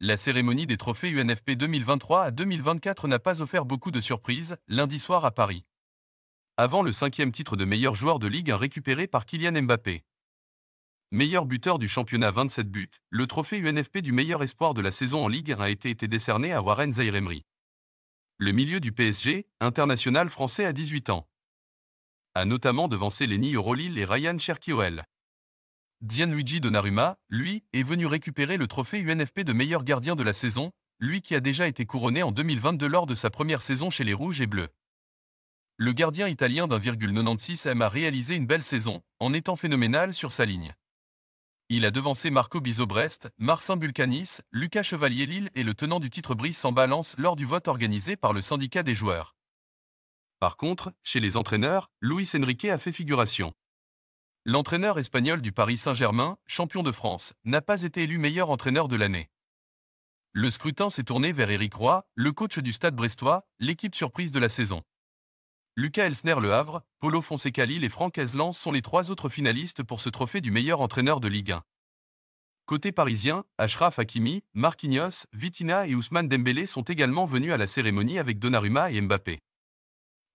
La cérémonie des trophées UNFP 2023 à 2024 n'a pas offert beaucoup de surprises, lundi soir à Paris. Avant le cinquième titre de meilleur joueur de Ligue 1 récupéré par Kylian Mbappé. Meilleur buteur du championnat 27 buts, le trophée UNFP du meilleur espoir de la saison en Ligue 1 a été, décerné à Warren Zairemri. Le milieu du PSG, international français à 18 ans, a notamment devancé Lenny Eurolil et Ryan Cherkiwell. Gianluigi Donnarumma, lui, est venu récupérer le trophée UNFP de meilleur gardien de la saison, lui qui a déjà été couronné en 2022 lors de sa première saison chez les Rouges et Bleus. Le gardien italien d'1,96 m a réalisé une belle saison, en étant phénoménal sur sa ligne. Il a devancé Marco Bisobrest, Marcin Bulcanis, Lucas Chevalier Lille et le tenant du titre Brice en balance lors du vote organisé par le syndicat des joueurs. Par contre, chez les entraîneurs, Luis Enrique a fait figuration. L'entraîneur espagnol du Paris Saint-Germain, champion de France, n'a pas été élu meilleur entraîneur de l'année. Le scrutin s'est tourné vers Éric Roy, le coach du Stade brestois, l'équipe surprise de la saison. Lucas Elsner Le Havre, Polo Fonseca Lille et Franck Azlan sont les trois autres finalistes pour ce trophée du meilleur entraîneur de Ligue 1. Côté parisien, Ashraf Hakimi, Marquinhos, Vitina et Ousmane Dembélé sont également venus à la cérémonie avec Donnarumma et Mbappé.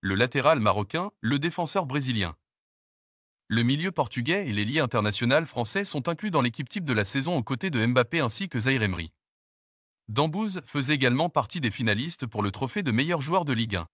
Le latéral marocain, le défenseur brésilien. Le milieu portugais et les l'ailier international français sont inclus dans l'équipe type de la saison aux côtés de Mbappé ainsi que Zaire Emery. Dambouze faisait également partie des finalistes pour le trophée de meilleur joueur de Ligue 1.